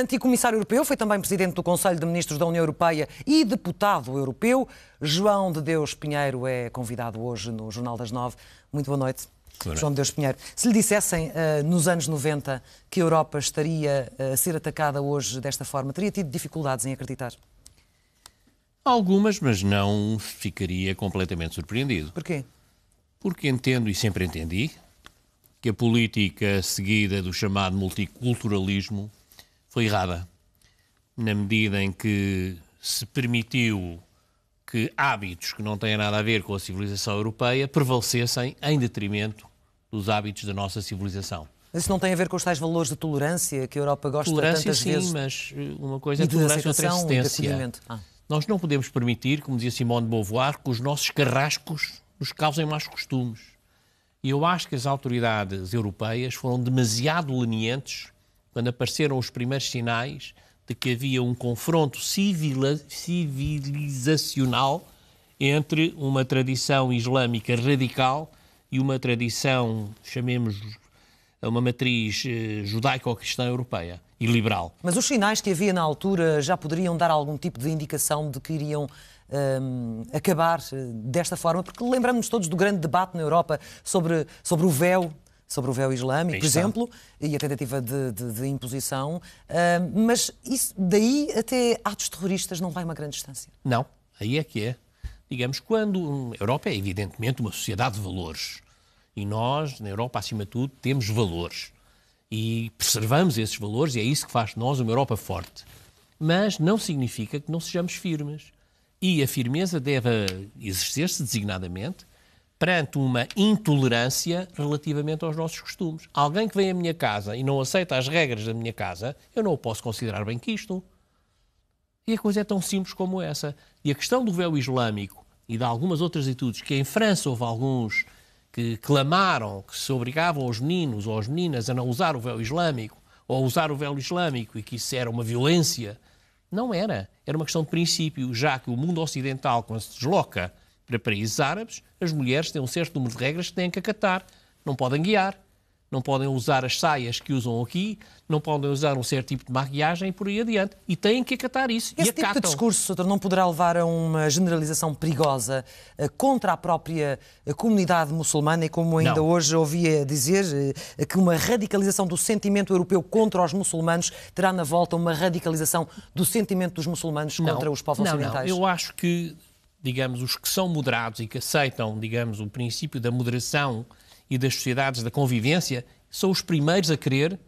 Anticomissário Europeu, foi também presidente do Conselho de Ministros da União Europeia e deputado europeu. João de Deus Pinheiro é convidado hoje no Jornal das Nove. Muito boa noite. João de Deus Pinheiro, se lhe dissessem eh, nos anos 90 que a Europa estaria eh, a ser atacada hoje desta forma, teria tido dificuldades em acreditar? Algumas, mas não ficaria completamente surpreendido. Porquê? Porque entendo e sempre entendi que a política seguida do chamado multiculturalismo foi errada, na medida em que se permitiu que hábitos que não têm nada a ver com a civilização europeia prevalecessem em detrimento dos hábitos da nossa civilização. Mas isso não tem a ver com os tais valores de tolerância que a Europa gosta tolerância, tantas sim, vezes? Tolerância sim, mas uh, uma coisa é tolerância, outra é Ah. Nós não podemos permitir, como dizia Simone de Beauvoir, que os nossos carrascos nos causem mais costumes. E eu acho que as autoridades europeias foram demasiado lenientes quando apareceram os primeiros sinais de que havia um confronto civilizacional entre uma tradição islâmica radical e uma tradição, chamemos a é uma matriz eh, judaico-cristã europeia e liberal. Mas os sinais que havia na altura já poderiam dar algum tipo de indicação de que iriam um, ehm, acabar eh, desta forma? Porque lembramos-nos todos do grande debate na Europa sobre, sobre o véu sobre o véu islâmico, por exemplo, e a tentativa de, de, de imposição. Uh, mas isso, daí até atos terroristas não vai uma grande distância. Não, aí é que é. Digamos, quando. A Europa é, evidentemente, uma sociedade de valores. E nós, na Europa, acima de tudo, temos valores. E preservamos esses valores, e é isso que faz de nós uma Europa forte. Mas não significa que não sejamos firmes. E a firmeza deve exercer-se designadamente perante uma intolerância relativamente aos nossos costumes. Alguém que vem à minha casa e não aceita as regras da minha casa, eu não o posso considerar bem que isto. E a coisa é tão simples como essa. E a questão do véu islâmico e de algumas outras atitudes, que em França houve alguns que clamaram que se obrigavam os meninos ou as meninas a não usar o véu islâmico, ou a usar o véu islâmico e que isso era uma violência. Não era. Era uma questão de princípio, já que o mundo ocidental, quando se desloca para países árabes, as mulheres têm um certo número de regras que têm que acatar. Não podem guiar, não podem usar as saias que usam aqui, não podem usar um certo tipo de maquiagem e por aí adiante. E têm que acatar isso. Esse e tipo acatam. de discurso não poderá levar a uma generalização perigosa eh, contra a própria eh, comunidade muçulmana e como ainda não. hoje ouvia dizer, eh, que uma radicalização do sentimento europeu contra os muçulmanos terá na volta uma radicalização do sentimento dos muçulmanos não. contra os povos não, ocidentais. Não, eu acho que digamos, os que são moderados e que aceitam, digamos, o princípio da moderação e das sociedades da convivência, são os primeiros a querer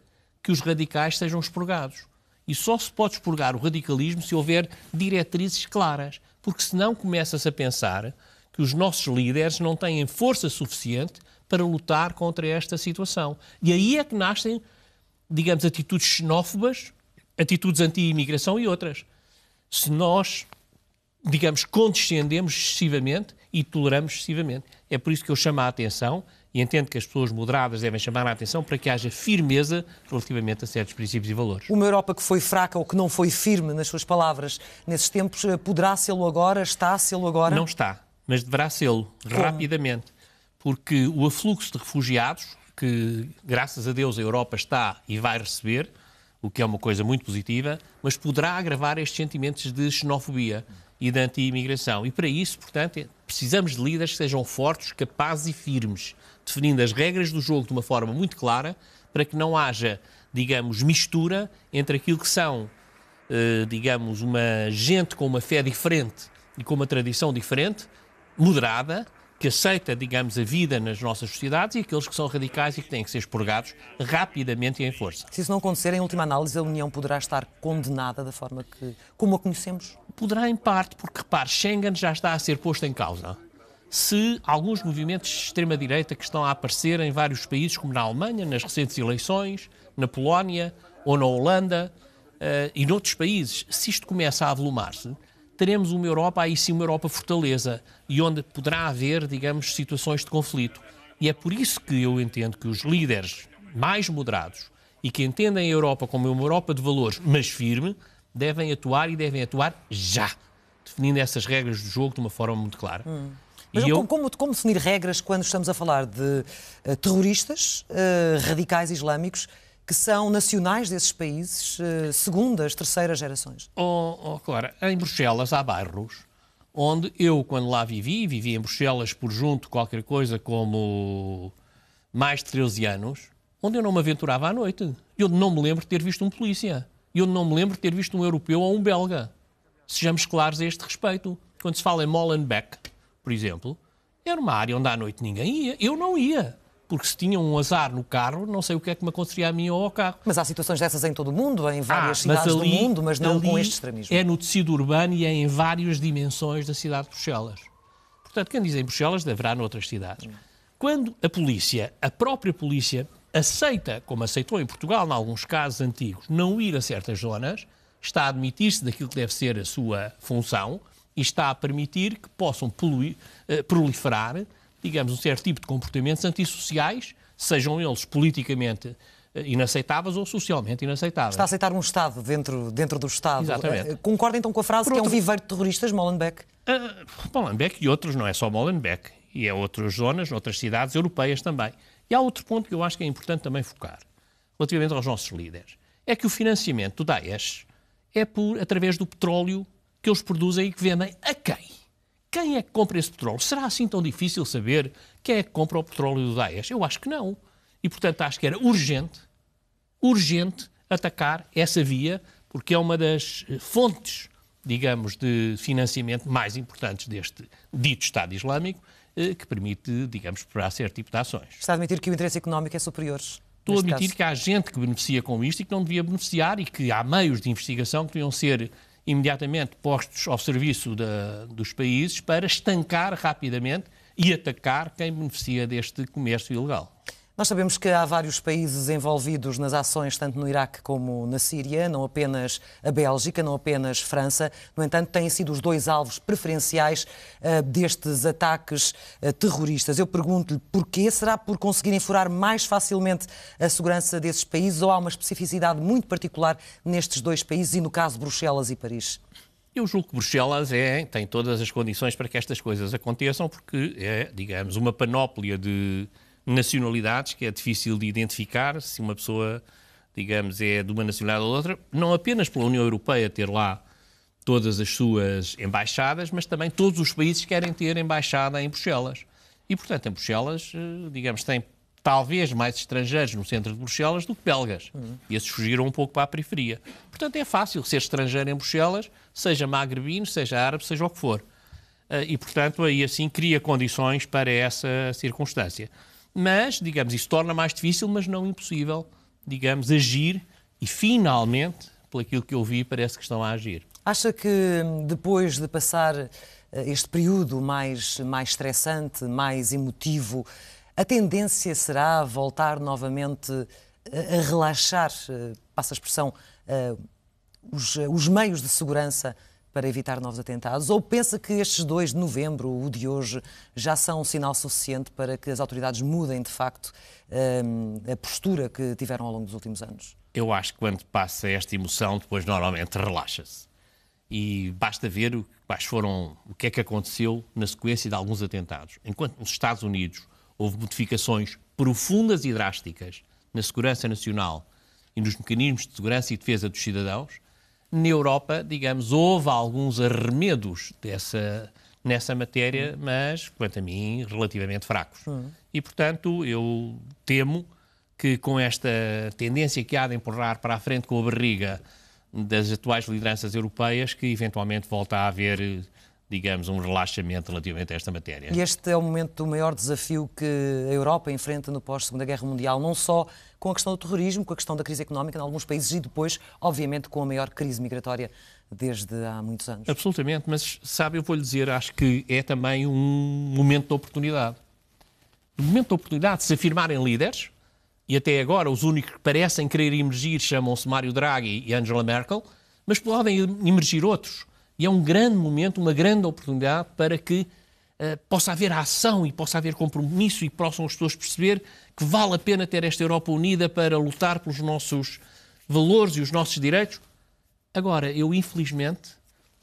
que os radicais sejam expurgados. E só se pode expurgar o radicalismo se houver diretrizes claras, porque senão começa-se a pensar que os nossos líderes não têm força suficiente para lutar contra esta situação. E aí é que nascem, digamos, atitudes xenófobas, atitudes anti-imigração e outras. Se nós digamos, condescendemos excessivamente e toleramos excessivamente. É por isso que eu chamo a atenção e entendo que as pessoas moderadas devem chamar a atenção para que haja firmeza relativamente a certos princípios e valores. Uma Europa que foi fraca ou que não foi firme, nas suas palavras, nesses tempos, eh, poderá sê-lo agora? Está a sê-lo agora? Não está, mas deverá sê-lo rapidamente, porque o afluxo de refugiados, que graças a Deus a Europa está e vai receber, o que é uma coisa muito positiva, mas poderá agravar estes sentimentos de xenofobia e da anti-imigração. E para isso, portanto, é, precisamos de líderes que sejam fortes, capazes e firmes, definindo as regras do jogo de uma forma muito clara, para que não haja, digamos, mistura entre aquilo que são, eh, digamos, uma gente com uma fé diferente e com uma tradição diferente, moderada, que aceita, digamos, a vida nas nossas sociedades e aqueles que são radicais e que têm que ser expurgados rapidamente e em força. Se isso não acontecer, em última análise, a União poderá estar condenada da forma que, como a conhecemos? Poderá em parte, porque repare, Schengen já está a ser posto em causa. Se alguns movimentos de extrema-direita que estão a aparecer em vários países, como na Alemanha, nas recentes eleições, na Polónia ou na Holanda uh, e noutros países, se isto começa a avolumar-se, teremos uma Europa, aí sim uma Europa fortaleza, e onde poderá haver, digamos, situações de conflito. E é por isso que eu entendo que os líderes mais moderados e que entendem a Europa como uma Europa de valores, mas firme, devem atuar e devem atuar já, definindo essas regras do jogo de uma forma muito clara. Hum. Mas eu... como, como, definir regras quando estamos a falar de uh, terroristas uh, radicais islâmicos que são nacionais desses países, eh, segundas, terceiras gerações? Oh, oh, Clara, em Bruxelas há bairros onde eu, quando lá vivi, vivi em Bruxelas por junto qualquer coisa como mais de 13 anos, onde eu não me aventurava à noite. Eu não me lembro de ter visto um polícia. Eu não me lembro de ter visto um europeu ou um belga. Sejamos claros a este respeito. Quando se fala em Molenbeek, por exemplo, era uma área onde à noite ninguém ia. Eu não ia porque se tinha um azar no carro, não sei o que é que me aconteceria a mim ou ao carro. Mas há situações dessas em todo o mundo, em várias ah, cidades ali, do mundo, mas não com este extremismo. É no tecido urbano e é em várias dimensões da cidade de Bruxelas. Portanto, quem diz em Bruxelas, deverá noutras cidades. Quando a polícia, a própria polícia, aceita, como aceitou em Portugal, em alguns casos antigos, não ir a certas zonas, está a admitir-se daquilo que deve ser a sua função e está a permitir que possam eh, proliferar digamos, um certo tipo de comportamentos antissociais, sejam eles politicamente eh, inaceitáveis ou socialmente inaceitáveis. Está a aceitar um Estado dentro, dentro do Estado. Exatamente. Eh, concorda então com a frase que é um viveiro de terroristas, Molenbeek? Uh, Molenbeek e outros, não é só Molenbeek. E é outras zonas, outras cidades europeias também. E há outro ponto que eu acho que é importante também focar, relativamente aos nossos líderes. É que o financiamento do Daesh é por, através do petróleo que eles produzem e que vendem a quem? quem é que compra esse petróleo? Será assim tão difícil saber quem é que compra o petróleo do Daesh? Eu acho que não. E, portanto, acho que era urgente, urgente atacar essa via, porque é uma das eh, fontes, digamos, de financiamento mais importantes deste dito Estado Islâmico, eh, que permite, digamos, para certo tipo de ações. Está a admitir que o interesse económico é superior? Estou a admitir caso. que há gente que beneficia com isto e que não devia beneficiar e que há meios de investigação que deviam ser imediatamente postos ao serviço dos países para estancar rapidamente e atacar quem beneficia deste comércio ilegal. Nós sabemos que há vários países envolvidos nas ações, tanto no Iraque como na Síria, não apenas a Bélgica, não apenas França. No entanto, têm sido os dois alvos preferenciais uh, destes ataques uh, terroristas. Eu pergunto-lhe porquê? Será por conseguirem furar mais facilmente a segurança desses países ou há uma especificidade muito particular nestes dois países e, no caso, Bruxelas e Paris? Eu julgo que Bruxelas é, tem todas as condições para que estas coisas aconteçam, porque é, digamos, uma panóplia de nacionalidades, que é difícil de identificar se uma pessoa, digamos, é de uma nacionalidade ou de outra, não apenas pela União Europeia ter lá todas as suas embaixadas, mas também todos os países querem ter embaixada em Bruxelas. E, portanto, em Bruxelas, eh, digamos, tem talvez mais estrangeiros no centro de Bruxelas do que belgas. Uhum. E esses fugiram um pouco para a periferia. Portanto, é fácil ser estrangeiro em Bruxelas, seja magrebino, seja árabe, seja o que for. Eh, e, portanto, aí assim cria condições para essa circunstância mas, digamos, isso torna mais difícil, mas não impossível, digamos, agir e finalmente, por aquilo que eu vi, parece que estão a agir. Acha que depois de passar eh, este período mais, mais estressante, mais emotivo, a tendência será voltar novamente eh, a relaxar, eh, passa a expressão, os, os meios de segurança para evitar novos atentados? Ou pensa que estes dois de novembro, o de hoje, já são um sinal suficiente para que as autoridades mudem de facto hum, a postura que tiveram ao longo dos últimos anos? Eu acho que quando passa esta emoção, depois normalmente relaxa-se. E basta ver quais foram, o que é que aconteceu na sequência de alguns atentados. Enquanto nos Estados Unidos houve modificações profundas e drásticas na segurança nacional e nos mecanismos de segurança e defesa dos cidadãos, na Europa, digamos, houve alguns arremedos dessa, nessa matéria, mas, quanto a mim, relativamente fracos. Uhum. E, portanto, eu temo que com esta tendência que há de empurrar para a frente com a barriga das atuais lideranças europeias, que eventualmente volta a haver eh, digamos, um relaxamento relativamente a esta matéria. E este é o momento do maior desafio que a Europa enfrenta no pós-Segunda Guerra Mundial, não só com a questão do terrorismo, com a questão da crise económica em alguns países e depois, obviamente, com a maior crise migratória desde há muitos anos. Absolutamente, mas sabe, eu vou lhe dizer, acho que é também um momento de oportunidade. um momento de oportunidade de se afirmarem líderes, e até agora os únicos que parecem querer emergir chamam-se Mário Draghi e Angela Merkel, mas podem emergir outros. E é um grande momento, uma grande oportunidade para que uh, possa haver ação e possa haver compromisso e possam as pessoas perceber que vale a pena ter esta Europa unida para lutar pelos nossos valores e os nossos direitos. Agora, eu infelizmente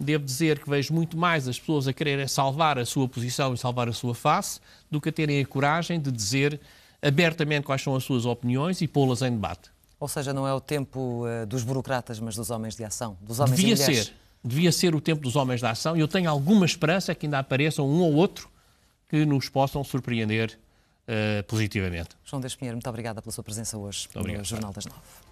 devo dizer que vejo muito mais as pessoas a quererem salvar a sua posição e salvar a sua face do que a terem a coragem de dizer abertamente quais são as suas opiniões e pô-las em debate. Ou seja, não é o tempo uh, dos burocratas, mas dos homens de ação, dos homens Devia ser devia ser o tempo dos homens da ação e eu tenho alguma esperança que ainda apareçam um ou outro que nos possam surpreender uh, positivamente. João Deus Pinheiro, muito obrigada pela sua presença hoje no Jornal das Nove.